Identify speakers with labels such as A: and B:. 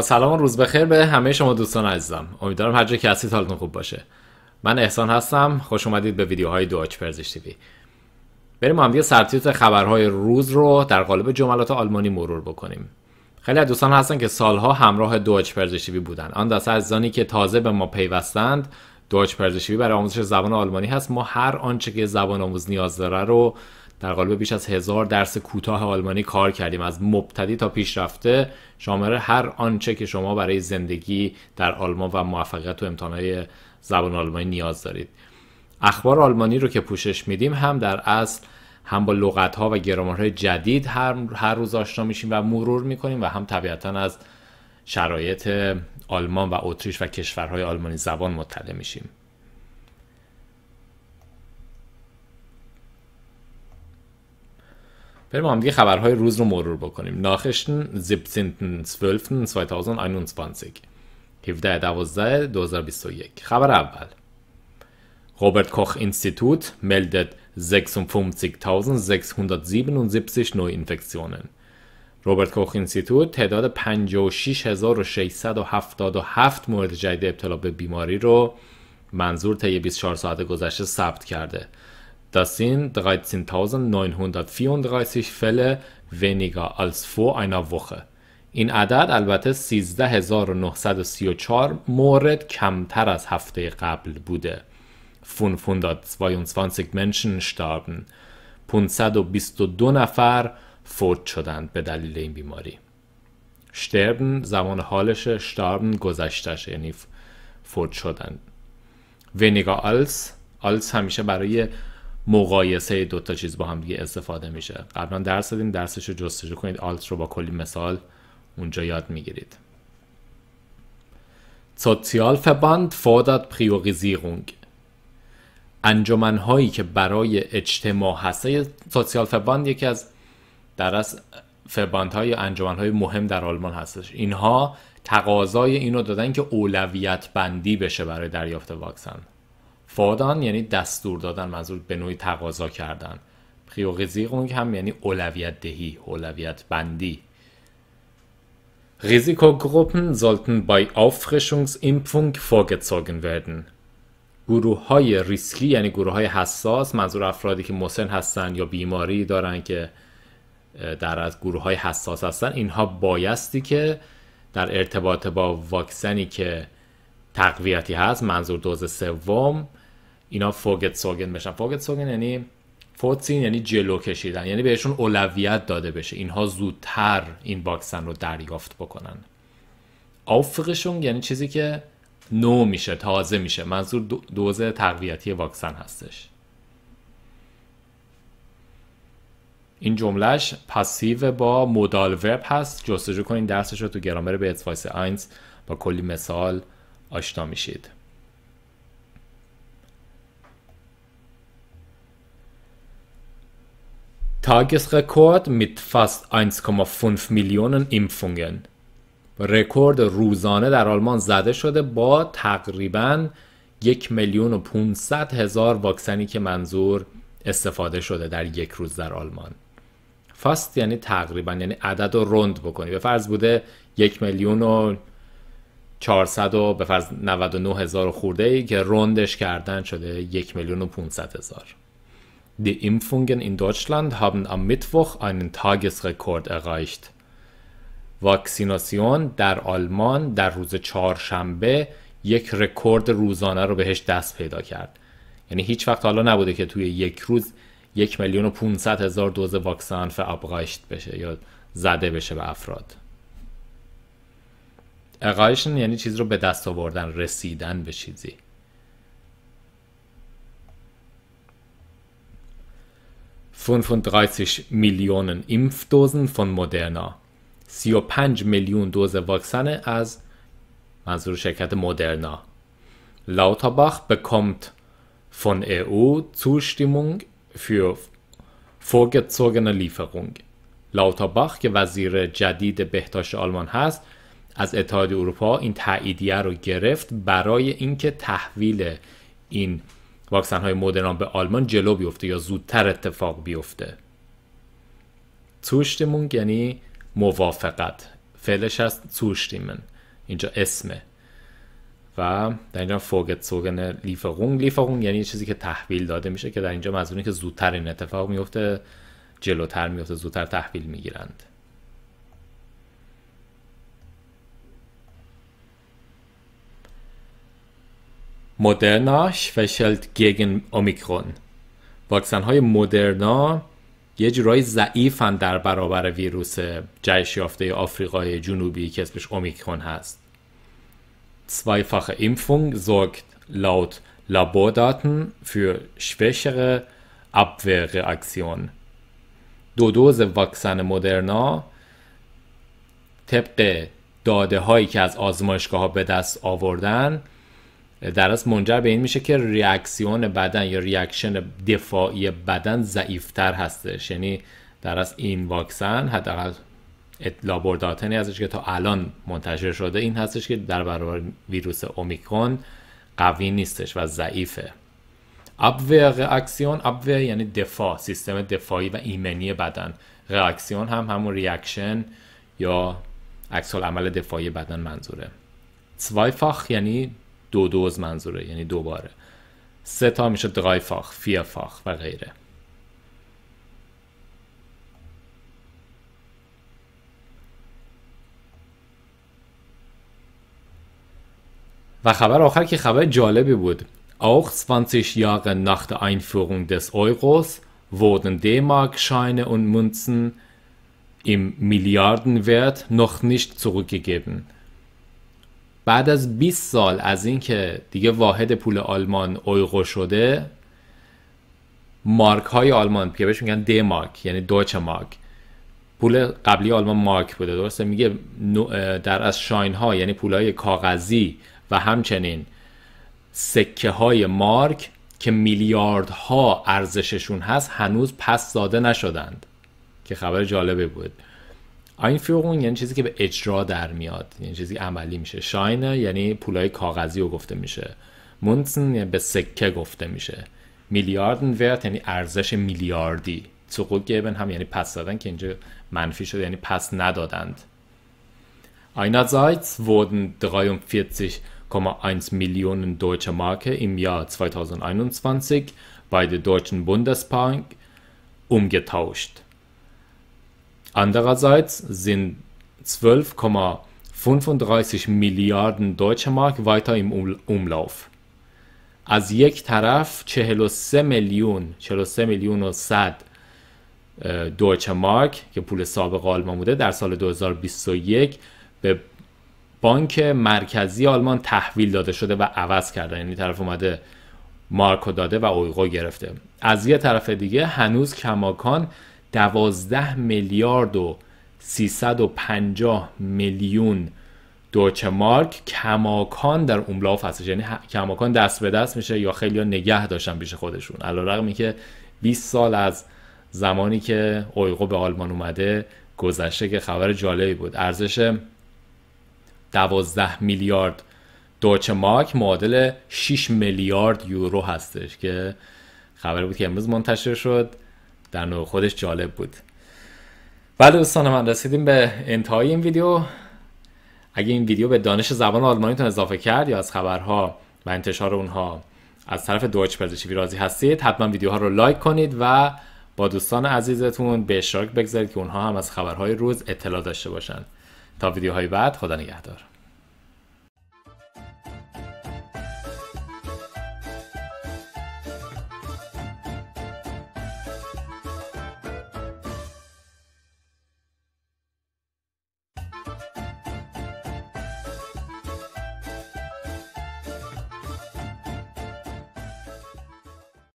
A: سلام و روز بخیر به همه شما دوستان عزیزم امیدوارم هر جا که هستید حالتون خوب باشه من احسان هستم خوش اومدید به ویدیوهای اچ پرزش بریم هم دیگه سرتیت خبرهای روز رو در قالب جملات آلمانی مرور بکنیم خیلی از دوستان هستن که سالها همراه اچ پرزش بودن آن دسته زانی که تازه به ما پیوستند اچ پرزش برای آموزش زبان آلمانی هست ما هر آنچه که زبان آموز نیاز داره رو در قالب بیش از هزار درس کوتاه آلمانی کار کردیم از مبتدی تا پیشرفته شامل هر آنچه که شما برای زندگی در آلمان و موفقیت و امتحانهای زبان آلمانی نیاز دارید اخبار آلمانی رو که پوشش میدیم هم در اصل هم با لغت ها و های جدید هر, هر روز آشنا میشیم و مرور میکنیم و هم طبیعتا از شرایط آلمان و اتریش و کشورهای آلمانی زبان مطلع میشیم بریم هم دیگه خبرهای روز رو مرور بکنیم 2021. ناخشن 17.12.2021 2021 خبر اول روبرت کوخ اینستیتوت ملدت 56.677 نوینفکtionen روبرت کوخ اینستیتوت تعداد 56677 مورد جدید ابتلا به بیماری رو منظور طی 24 ساعت گذشته ثبت کرده Das sind 13.934 Fälle weniger als vor einer Woche. این عدد البته 13934 مورد کمتر از هفته قبل بوده. 522 Menschen starben. 522 نفر فوت شدند به دلیل این بیماری. sterben زمان حالش starben گذشتش یعنی فوت شدند weniger als als همیشه برای مقایسه دو تا چیز با هم دیگه استفاده میشه قبلا درس دادیم درسش رو جستجو کنید آلت رو با کلی مثال اونجا یاد میگیرید Sozialverband fordert Priorisierung انجمن هایی که برای اجتماع هسته سوسیال فباند یکی از درس فباند های انجمن های مهم در آلمان هستش اینها تقاضای اینو دادن که اولویت بندی بشه برای دریافت واکسن فادان یعنی دستور دادن منظور به نوعی تقاضا کردن اون هم یعنی اولویت دهی اولویت بندی Risikogruppen sollten bei Auffrischungsimpfung vorgezogen werden. گروه های ریسکی یعنی گروه های حساس منظور افرادی که مسن هستن یا بیماری دارن که در از گروه های حساس هستن اینها بایستی که در ارتباط با واکسنی که تقویتی هست منظور دوز سوم اینا فوگت سوگن بشن فوگت سوگن یعنی فوتسین یعنی جلو کشیدن یعنی بهشون اولویت داده بشه اینها زودتر این واکسن رو دریافت بکنن آفقشون یعنی چیزی که نو میشه تازه میشه منظور دوز تقویتی واکسن هستش این جملهش پسیو با مودال وب هست جستجو کنین درسش رو تو گرامر به اتفایس آینز با کلی مثال آشنا میشید رکورد mit fast 1,5 میلیون ایمفونگن رکورد روزانه در آلمان زده شده با تقریبا یک میلیون و 500 هزار واکسنی که منظور استفاده شده در یک روز در آلمان فاست یعنی تقریبا یعنی عدد رو رند بکنی به فرض بوده یک میلیون و 400 و به فرض 99 هزار خورده ای که روندش کردن شده 1 میلیون و 500 هزار Die Impfungen in Deutschland haben am Mittwoch einen Tagesrekord erreicht. واکسیناسیون در آلمان در روز چهارشنبه یک رکورد روزانه رو بهش دست پیدا کرد یعنی هیچ وقت حالا نبوده که توی یک روز یک میلیون و 500 هزار دوز واکسن verabreicht بشه یا زده بشه به افراد اقایشن یعنی چیز رو به دست آوردن رسیدن به چیزی میلیون Impfdosen von Moderna 5 میلیون دوز واکسن از منظور شرکت مدرنا Lauterbach bekommt von EU Zustimmung für vorgezogene Lieferung Lauterbach که وزیر جدید بهداشت آلمان هست از اتحادیه اروپا این تاییدیه رو گرفت برای اینکه تحویل این واکسن های مدرنا به آلمان جلو بیفته یا زودتر اتفاق بیفته توشتیمونگ یعنی موافقت فعلش از توشتیمن اینجا اسمه و در اینجا فوگت سوگن لیفرون لیفرون یعنی چیزی که تحویل داده میشه که در اینجا مزدونی که زودتر این اتفاق میفته جلوتر میفته زودتر تحویل میگیرند مدرنا شفشلت گگن اومیکرون واکسن های مدرنا یه جورایی ضعیفن در برابر ویروس جهش یافته آفریقای جنوبی که اسمش اومیکرون هست zweifache Impfung sorgt laut Labordaten für schwächere اکسیون دو دوز واکسن مدرنا طبق داده هایی که از آزمایشگاه ها به دست آوردن در از منجر به این میشه که ریاکسیون بدن یا ریاکشن دفاعی بدن ضعیفتر هستش یعنی در از این واکسن حداقل لابورداتنی ازش که تا الان منتشر شده این هستش که در برابر ویروس اومیکرون قوی نیستش و ضعیفه ابوه ریاکسیون یعنی دفاع سیستم دفاعی و ایمنی بدن ریاکسیون هم همون ریاکشن یا عکس عمل دفاعی بدن منظوره سوایفاخ یعنی دو دوز منظوره یعنی دوباره سه تا میشه درایفاخ فیافاخ و غیره و خبر آخر که خبر جالبی بود auch 20 Jahre nach der Einführung des Euros wurden D-Mark-Scheine und Münzen im Milliardenwert noch nicht zurückgegeben. بعد از 20 سال از اینکه دیگه واحد پول آلمان اویغو شده مارک های آلمان که بهش میگن دی مارک یعنی دوچ مارک پول قبلی آلمان مارک بوده درسته میگه در از شاین ها یعنی پول های کاغذی و همچنین سکه های مارک که میلیارد ها ارزششون هست هنوز پس داده نشدند که خبر جالبی بود Einführung یعنی چیزی که به اجرا در میاد یعنی چیزی عملی میشه شاین یعنی پولای کاغذی رو گفته میشه مونسن یعنی به سکه گفته میشه میلیاردن ورت یعنی ارزش میلیاردی سقوط گیبن هم یعنی پس دادن که اینجا منفی شده یعنی پس ندادند Einerseits wurden 43,1 Millionen deutsche Marke im Jahr 2021 bei der Deutschen Bundesbank umgetauscht. Andererseits sind 12,35 میلیارد دوچه مارک weiter im Umlauf. از یک طرف 43 میلیون 43 میلیون و 100 دوچه مارک که پول سابق آلمان بوده در سال 2021 به بانک مرکزی آلمان تحویل داده شده و عوض کرده یعنی طرف اومده مارکو داده و اویغو گرفته از یه طرف دیگه هنوز کماکان 12 میلیارد و 350 میلیون دوچه مارک کماکان در املاف هستش یعنی کماکان دست به دست میشه یا خیلی نگه داشتن پیش خودشون این که 20 سال از زمانی که اویغو به آلمان اومده گذشته که خبر جالبی بود ارزش 12 میلیارد دوچه مارک معادل 6 میلیارد یورو هستش که خبر بود که امروز منتشر شد در خودش جالب بود بله دوستان من رسیدیم به انتهای این ویدیو اگه این ویدیو به دانش زبان آلمانیتون اضافه کرد یا از خبرها و انتشار اونها از طرف دویچ پزشکی راضی هستید حتما ویدیوها رو لایک کنید و با دوستان عزیزتون به اشتراک بگذارید که اونها هم از خبرهای روز اطلاع داشته باشند تا ویدیوهای بعد خدا نگهدار ん